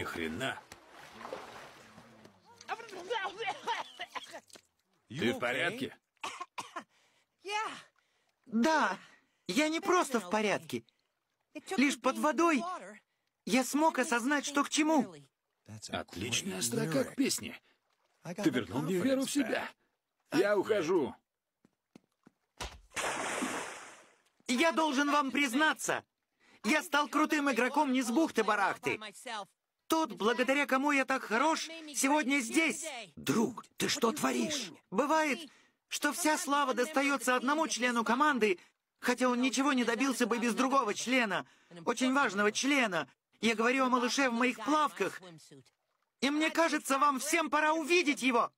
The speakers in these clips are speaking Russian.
ни хрена. Ты в порядке? Да, я не просто в порядке. Лишь под водой я смог осознать, что к чему. Отличная строка к песне. Ты вернул мне веру в себя. Я ухожу. Я должен вам признаться, я стал крутым игроком не с бухты-барахты тот, благодаря кому я так хорош, сегодня здесь. Друг, ты что творишь? Бывает, что вся слава достается одному члену команды, хотя он ничего не добился бы без другого члена, очень важного члена. Я говорю о малыше в моих плавках. И мне кажется, вам всем пора увидеть его.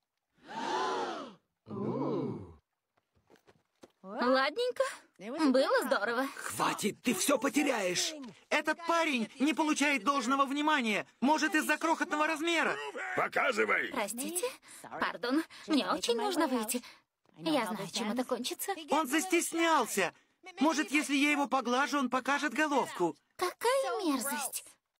Ладненько. Было здорово. Хватит, ты все потеряешь. Этот парень не получает должного внимания, может, из-за крохотного размера. Показывай! Простите? Пардон, мне очень нужно выйти. Я знаю, чем это кончится. Он застеснялся. Может, если я его поглажу, он покажет головку. Какая мерзость.